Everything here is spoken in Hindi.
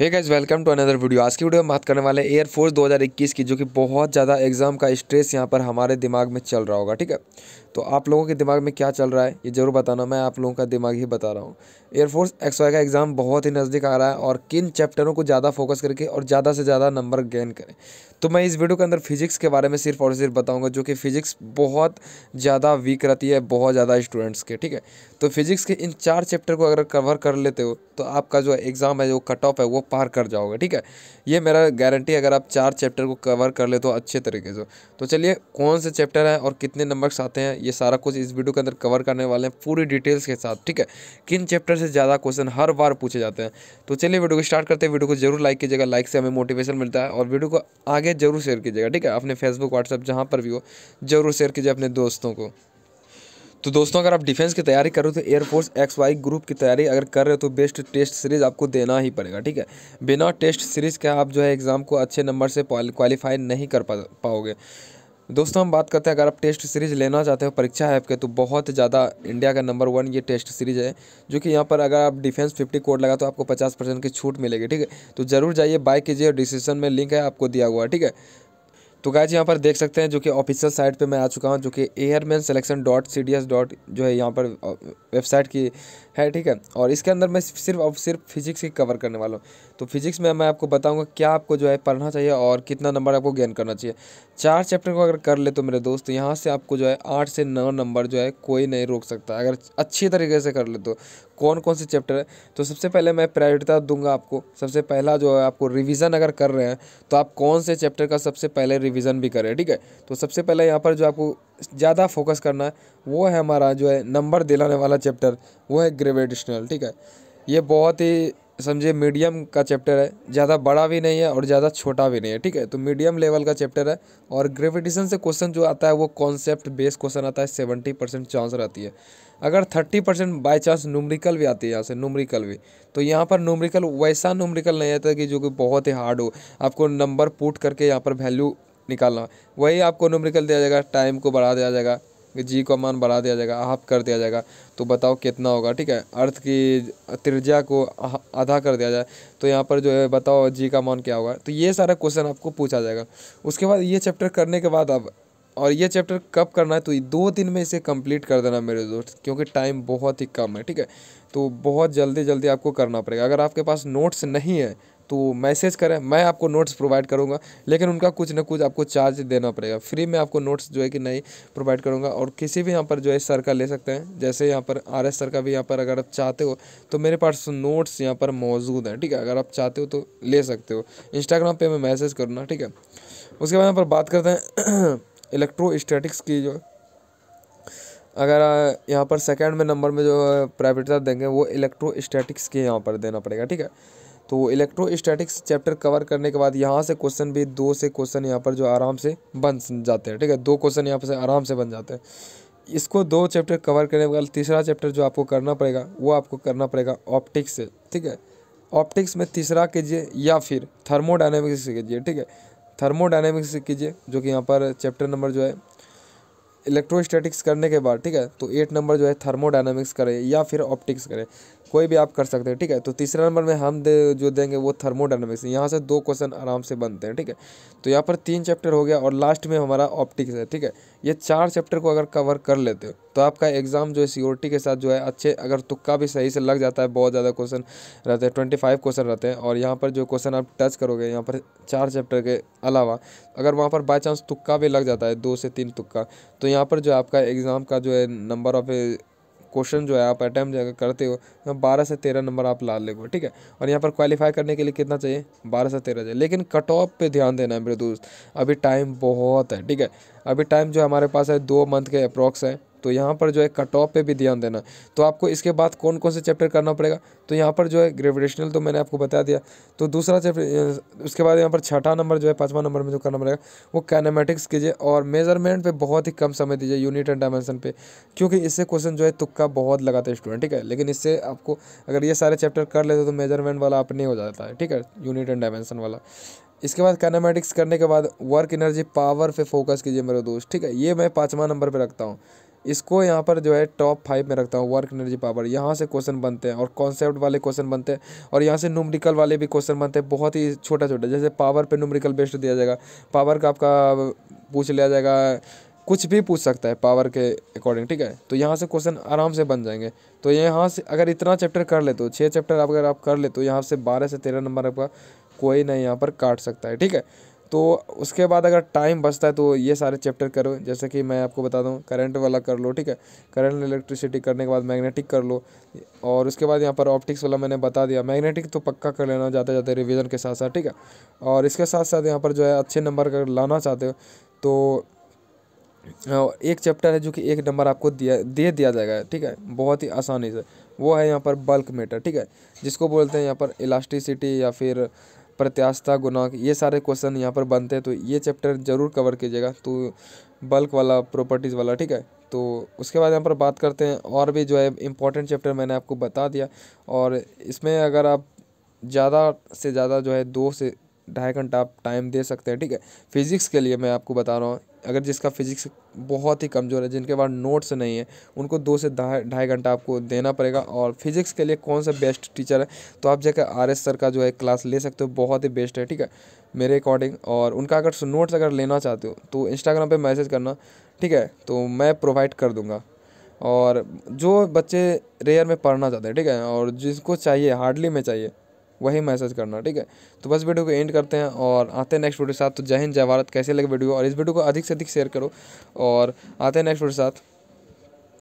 hey guys welcome to another video आज की वीडियो में बात करने वाले हैं एयरफोर्स 2021 की जो कि बहुत ज़्यादा एग्ज़ाम का स्ट्रेस यहाँ पर हमारे दिमाग में चल रहा होगा ठीक है तो आप लोगों के दिमाग में क्या चल रहा है ये ज़रूर बताना मैं आप लोगों का दिमाग ही बता रहा हूँ एयरफोर्स एक्स का एग्ज़ाम बहुत ही नज़दीक आ रहा है और किन चैप्टरों को ज़्यादा फोकस करके और ज़्यादा से ज़्यादा नंबर गेन करें तो मैं इस वीडियो के अंदर फिजिक्स के बारे में सिर्फ और सिर्फ बताऊँगा जो कि फ़िज़िक्स बहुत ज़्यादा वीक रहती है बहुत ज़्यादा स्टूडेंट्स के ठीक है तो फिज़िक्स के इन चार चैप्टर को अगर कवर कर लेते हो तो आपका जो एग्ज़ाम है जो कट ऑफ है वो पार कर जाओगे ठीक है ये मेरा गारंटी अगर आप चार चैप्टर को कवर कर ले तो अच्छे तरीके से तो चलिए कौन से चैप्टर हैं और कितने नंबर्स आते हैं ये सारा कुछ इस वीडियो के अंदर कवर करने वाले हैं पूरी डिटेल्स के साथ ठीक है किन चैप्टर से ज़्यादा क्वेश्चन हर बार पूछे जाते हैं तो चलिए वीडियो को स्टार्ट करते हैं वीडियो को जरूर लाइक कीजिएगा लाइक से हमें मोटिवेशन मिलता है और वीडियो को आगे जरूर शेयर कीजिएगा ठीक है अपने फेसबुक व्हाट्सअप जहाँ पर भी हो जरूर शेयर कीजिए अपने दोस्तों को तो दोस्तों अगर आप डिफेंस की तैयारी कर रहे हो तो एयरफोर्स एक्स वाई ग्रुप की तैयारी अगर कर रहे हो तो बेस्ट टेस्ट सीरीज़ आपको देना ही पड़ेगा ठीक है बिना टेस्ट सीरीज़ के आप जो है एग्ज़ाम को अच्छे नंबर से क्वालिफाई नहीं कर पा पाओगे दोस्तों हम बात करते हैं अगर आप टेस्ट सीरीज़ लेना चाहते हो परीक्षा है आपके तो बहुत ज़्यादा इंडिया का नंबर वन ये टेस्ट सीरीज़ है जो कि यहाँ पर अगर आप डिफेंस फिफ्टी कोड लगा तो आपको पचास परसेंट की छूट मिलेगी ठीक है तो ज़रूर जाइए बाय कीजिए और डिसीजन में लिंक है आपको दिया हुआ ठीक है तो जी यहाँ पर देख सकते हैं जो कि ऑफिशियल साइट पे मैं आ चुका हूँ जो कि airman selection dot C D S dot जो है यहाँ पर वेबसाइट की है ठीक है और इसके अंदर मैं सिर्फ और सिर्फ फिजिक्स ही कवर करने वाला हूँ तो फिजिक्स में मैं आपको बताऊँगा क्या आपको जो है पढ़ना चाहिए और कितना नंबर आपको गेन करना चाहिए चार चैप्टर को अगर कर ले तो मेरे दोस्त यहाँ से आपको जो है आठ से नौ नंबर जो है कोई नहीं रोक सकता अगर अच्छी तरीके से कर ले तो कौन कौन से चैप्टर है तो सबसे पहले मैं प्रायोरिता दूंगा आपको सबसे पहला जो है आपको रिविज़न अगर कर रहे हैं तो आप कौन से चैप्टर का सबसे पहले रिविज़न भी करें ठीक है तो सबसे पहले यहाँ पर जो आपको ज़्यादा फोकस करना है वो है हमारा जो है नंबर दिलाने वाला चैप्टर वो है ग्रेविटेशनल ठीक है ये बहुत ही समझिए मीडियम का चैप्टर है ज़्यादा बड़ा भी नहीं है और ज़्यादा छोटा भी नहीं है ठीक है तो मीडियम लेवल का चैप्टर है और ग्रेविटेशन से क्वेश्चन जो आता है वो कॉन्सेप्ट बेस्ड क्वेश्चन आता है सेवेंटी परसेंट चांस रहती है अगर thirty percent by chance numerical भी आती है यहाँ से नुमरिकल भी तो यहाँ पर नूमरिकल वैसा नूमरिकल नहीं आता कि जो कि बहुत ही हार्ड हो आपको नंबर पुट करके यहाँ पर वैल्यू निकालना वही आपको न्यूमेरिकल दिया जाएगा टाइम को बढ़ा दिया जाएगा जी का मान बढ़ा दिया जाएगा हाफ कर दिया जाएगा तो बताओ कितना होगा ठीक है अर्थ की त्रिज्या को आधा कर दिया जाए तो यहाँ पर जो है बताओ जी का मान क्या होगा तो ये सारा क्वेश्चन आपको पूछा जाएगा उसके बाद ये चैप्टर करने के बाद अब और ये चैप्टर कब करना है तो दो दिन में इसे कंप्लीट कर देना मेरे दोस्त क्योंकि टाइम बहुत ही कम है ठीक है तो बहुत जल्दी जल्दी आपको करना पड़ेगा अगर आपके पास नोट्स नहीं है तो मैसेज करें मैं आपको नोट्स प्रोवाइड करूँगा लेकिन उनका कुछ ना कुछ आपको चार्ज देना पड़ेगा फ्री में आपको नोट्स जो है कि नहीं प्रोवाइड करूँगा और किसी भी यहाँ पर जो है सर का ले सकते हैं जैसे यहाँ पर आर एस सर का भी यहाँ पर अगर आप चाहते हो तो मेरे पास नोट्स यहाँ पर मौजूद हैं ठीक है अगर आप चाहते हो तो ले सकते हो इंस्टाग्राम पर मैं मैसेज करूँगा ठीक है उसके बाद यहाँ पर बात करते हैं इलेक्ट्रो इलेक्ट्रोस्टैटिक्स की जो अगर यहाँ पर सेकेंड में नंबर में जो प्राइवेट देंगे वो इलेक्ट्रो इलेक्ट्रोस्टैटिक्स के यहाँ पर देना पड़ेगा ठीक है तो इलेक्ट्रो स्टैटिक्स चैप्टर कवर करने के बाद यहाँ से क्वेश्चन भी दो से क्वेश्चन यहाँ पर जो आराम से बन जाते हैं ठीक है दो क्वेश्चन यहाँ पर आराम से बन जाते हैं इसको दो चैप्टर कवर करने के बाद तीसरा चैप्टर जो आपको करना पड़ेगा वो आपको करना पड़ेगा ऑप्टिक्स से ठीक है ऑप्टिक्स में तीसरा कीजिए या फिर थर्मोडाइनमिक्स कीजिए ठीक है थर्मोडाइनमिक्स कीजिए जो कि यहाँ पर चैप्टर नंबर जो है इलेक्ट्रोस्टैटिक्स करने के बाद ठीक है तो एट नंबर जो है थर्मोडाइनमिक्स करें या फिर ऑप्टिक्स करें कोई भी आप कर सकते हैं ठीक है तो तीसरा नंबर में हम दे, जो देंगे वो थर्मोडाइनमिक्स यहाँ से दो क्वेश्चन आराम से बनते हैं ठीक है तो यहाँ पर तीन चैप्टर हो गया और लास्ट में हमारा ऑप्टिक्स है ठीक है ये चार चैप्टर को अगर कवर कर लेते हो तो आपका एग्जाम जो है सिक्योरिटी के साथ जो है अच्छे अगर तुक्का भी सही से लग जाता है बहुत ज़्यादा क्वेश्चन रहते हैं ट्वेंटी फाइव क्वेश्चन रहते हैं और यहाँ पर जो क्वेश्चन आप टच करोगे यहाँ पर चार चैप्टर के अलावा अगर वहाँ पर बाई चांस तुक्का भी लग जाता है दो से तीन तुक्का तो यहाँ पर जो आपका एग्ज़ाम का जो है नंबर ऑफ क्वेश्चन जो है आप अटैम्प्ट अगर करते हो तो बारह से तेरह नंबर आप ला लेगे ठीक है और यहाँ पर क्वालिफाई करने के लिए कितना चाहिए बारह से तेरह चाहिए लेकिन कट ऑफ पर ध्यान देना है मेरे दोस्त अभी टाइम बहुत है ठीक है अभी टाइम जो हमारे पास है दो मंथ के अप्रॉक्स है तो यहाँ पर जो है कट ऑफ पर भी ध्यान देना तो आपको इसके बाद कौन कौन से चैप्टर करना पड़ेगा तो यहाँ पर जो है ग्रेविटेशनल तो मैंने आपको बता दिया तो दूसरा चैप्टर उसके बाद यहाँ पर छठा नंबर जो है पाँचवा नंबर में जो करना पड़ेगा वो कैनामेटिक्स कीजिए और मेजरमेंट पर बहुत ही कम समय दीजिए यूनिट एंड डायमेंशन पर क्योंकि इससे क्वेश्चन जो है तुक्का बहुत लगाते हैं स्टूडेंट ठीक है लेकिन इससे आपको अगर ये सारे चैप्टर कर लेते तो मेजरमेंट वाला अपने हो जाता है ठीक है यूनिट एंड डायमेंशन वाला इसके बाद कैनामेटिक्स करने के बाद वर्क एनर्जी पावर पे फोकस कीजिए मेरे दोस्त ठीक है ये मैं पाँचवा नंबर पर रखता हूँ इसको यहाँ पर जो है टॉप फाइव में रखता हूँ वर्क एनर्जी पावर यहाँ से क्वेश्चन बनते हैं और कॉन्सेप्ट वाले क्वेश्चन बनते हैं और यहाँ से नुमरिकल वाले भी क्वेश्चन बनते हैं बहुत ही छोटा छोटा जैसे पावर पे नुमरिकल बेस्ट दिया जाएगा पावर का आपका पूछ लिया जाएगा कुछ भी पूछ सकता है पावर के अकॉर्डिंग ठीक है तो यहाँ से क्वेश्चन आराम से बन जाएंगे तो यहाँ से अगर इतना चैप्टर कर ले तो छः चैप्टर अगर आप कर ले तो यहाँ से बारह से तेरह नंबर आपका कोई नहीं यहाँ पर काट सकता है ठीक है तो उसके बाद अगर टाइम बचता है तो ये सारे चैप्टर करो जैसे कि मैं आपको बता दूँ करंट वाला कर लो ठीक है करंट इलेक्ट्रिसिटी करने के बाद मैग्नेटिक कर लो और उसके बाद यहाँ पर ऑप्टिक्स वाला मैंने बता दिया मैग्नेटिक तो पक्का कर लेना जाते जाते रिविज़न के साथ साथ ठीक है और इसके साथ साथ यहाँ पर जो है अच्छे नंबर अगर लाना चाहते हो तो एक चैप्टर है जो कि एक नंबर आपको दिया दे दिया जाएगा ठीक है बहुत ही आसानी से वो है यहाँ पर बल्क मेटर ठीक है जिसको बोलते हैं यहाँ पर इलास्टिसिटी या फिर प्रत्यास्थता गुणांक ये सारे क्वेश्चन यहाँ पर बनते हैं तो ये चैप्टर ज़रूर कवर कीजिएगा तो बल्क वाला प्रॉपर्टीज़ वाला ठीक है तो उसके बाद यहाँ पर बात करते हैं और भी जो है इम्पोर्टेंट चैप्टर मैंने आपको बता दिया और इसमें अगर आप ज़्यादा से ज़्यादा जो है दो से ढाई घंटा आप टाइम दे सकते हैं ठीक है फिज़िक्स के लिए मैं आपको बता रहा हूँ अगर जिसका फिज़िक्स बहुत ही कमज़ोर है जिनके पास नोट्स नहीं है उनको दो से ढाई घंटा आपको देना पड़ेगा और फिज़िक्स के लिए कौन सा बेस्ट टीचर है तो आप जाकर आर एस सर का जो है क्लास ले सकते हो बहुत ही बेस्ट है ठीक है मेरे अकॉर्डिंग और उनका अगर नोट्स अगर लेना चाहते हो तो इंस्टाग्राम पर मैसेज करना ठीक है तो मैं प्रोवाइड कर दूँगा और जो बच्चे रेयर में पढ़ना चाहते हैं ठीक है और जिसको चाहिए हार्डली में चाहिए वही मैसेज करना ठीक है तो बस वीडियो को एंड करते हैं और आते हैं नेक्स्ट वीडियो के साथ तो जय हिंद जय भारत कैसे लगे वीडियो और इस वीडियो को अधिक से अधिक शेयर करो और आते हैं नेक्स्ट वीडियो के साथ